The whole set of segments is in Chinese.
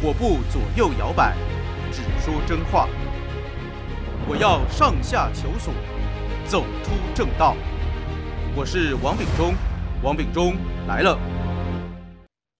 我不左右摇摆，只说真话。我要上下求索，走出正道。我是王炳忠，王炳忠来了。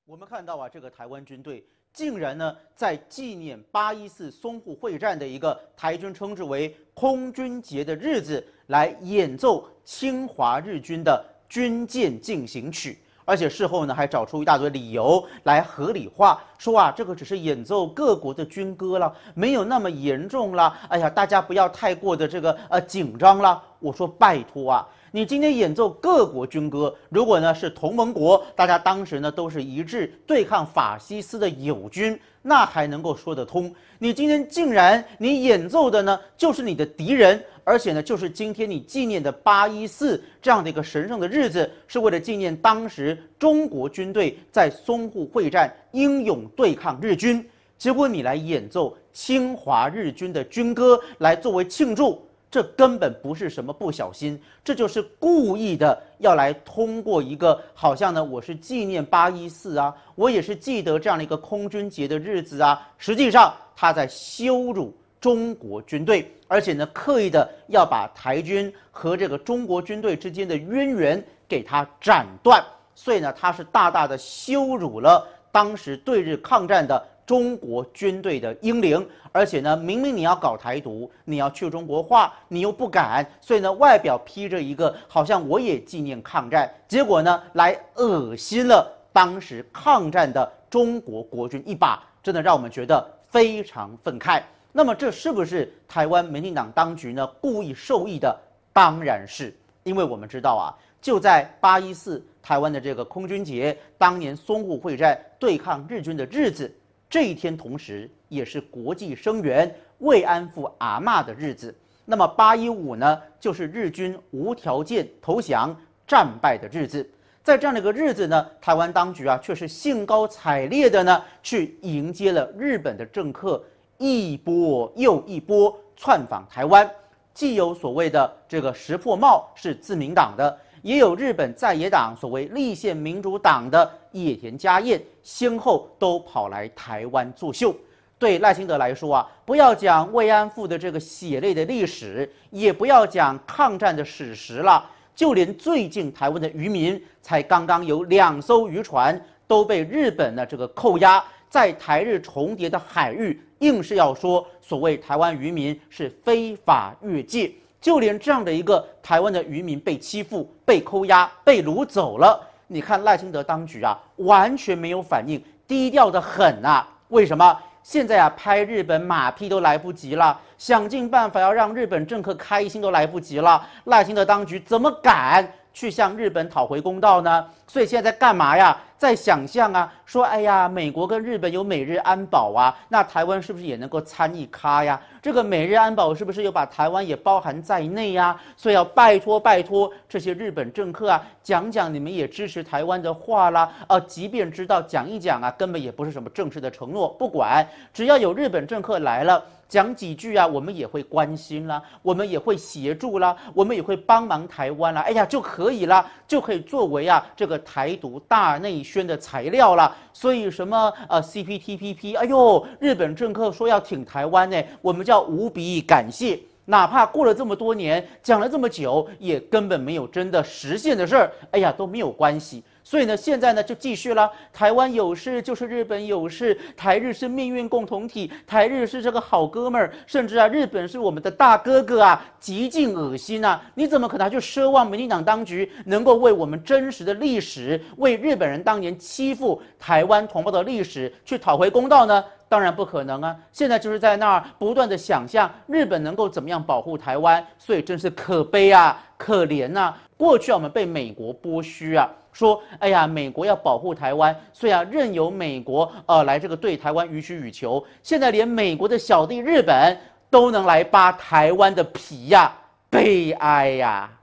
我们看到啊，这个台湾军队竟然呢，在纪念八一四淞沪会战的一个台军称之为“空军节”的日子，来演奏侵华日军的《军舰进行曲》。而且事后呢，还找出一大堆理由来合理化，说啊，这个只是演奏各国的军歌了，没有那么严重了。哎呀，大家不要太过的这个呃紧张了。我说拜托啊。你今天演奏各国军歌，如果呢是同盟国，大家当时呢都是一致对抗法西斯的友军，那还能够说得通。你今天竟然你演奏的呢就是你的敌人，而且呢就是今天你纪念的八一四这样的一个神圣的日子，是为了纪念当时中国军队在淞沪会战英勇对抗日军，结果你来演奏侵华日军的军歌来作为庆祝。这根本不是什么不小心，这就是故意的要来通过一个好像呢，我是纪念八一四啊，我也是记得这样的一个空军节的日子啊。实际上他在羞辱中国军队，而且呢，刻意的要把台军和这个中国军队之间的渊源给他斩断，所以呢，他是大大的羞辱了当时对日抗战的。中国军队的英灵，而且呢，明明你要搞台独，你要去中国化，你又不敢，所以呢，外表披着一个好像我也纪念抗战，结果呢，来恶心了当时抗战的中国国军一把，真的让我们觉得非常愤慨。那么这是不是台湾民进党当局呢故意授意的？当然是，因为我们知道啊，就在八一四台湾的这个空军节，当年淞沪会战对抗日军的日子。这一天同时也是国际声援慰安妇阿嬷的日子。那么八一五呢，就是日军无条件投降战败的日子。在这样的一个日子呢，台湾当局啊，却是兴高采烈的呢，去迎接了日本的政客一波又一波窜访台湾，既有所谓的这个石破茂是自民党的。也有日本在野党所谓立宪民主党的野田佳彦，先后都跑来台湾作秀。对赖清德来说啊，不要讲慰安妇的这个血泪的历史，也不要讲抗战的史实了，就连最近台湾的渔民才刚刚有两艘渔船都被日本的这个扣押在台日重叠的海域，硬是要说所谓台湾渔民是非法越界。就连这样的一个台湾的渔民被欺负、被扣押、被掳走了，你看赖清德当局啊，完全没有反应，低调的很啊。为什么？现在啊，拍日本马屁都来不及了，想尽办法要让日本政客开心都来不及了，赖清德当局怎么敢？去向日本讨回公道呢？所以现在在干嘛呀？在想象啊，说哎呀，美国跟日本有美日安保啊，那台湾是不是也能够参一咖呀？这个美日安保是不是又把台湾也包含在内呀？所以要拜托拜托这些日本政客啊，讲讲你们也支持台湾的话啦啊，即便知道讲一讲啊，根本也不是什么正式的承诺，不管，只要有日本政客来了。讲几句啊，我们也会关心啦，我们也会协助啦，我们也会帮忙台湾啦，哎呀，就可以啦，就可以作为啊这个台独大内宣的材料啦。所以什么呃 CPTPP，哎呦，日本政客说要挺台湾呢，我们叫无比感谢。哪怕过了这么多年，讲了这么久，也根本没有真的实现的事儿。哎呀，都没有关系。所以呢，现在呢就继续了。台湾有事就是日本有事，台日是命运共同体，台日是这个好哥们儿，甚至啊，日本是我们的大哥哥啊，极尽恶心啊！你怎么可能去奢望民进党当局能够为我们真实的历史，为日本人当年欺负台湾同胞的历史去讨回公道呢？当然不可能啊！现在就是在那儿不断的想象日本能够怎么样保护台湾，所以真是可悲啊、可怜呐。过去我们被美国剥削啊，说哎呀，美国要保护台湾，所以啊，任由美国呃来这个对台湾予取予求。现在连美国的小弟日本都能来扒台湾的皮呀，悲哀呀！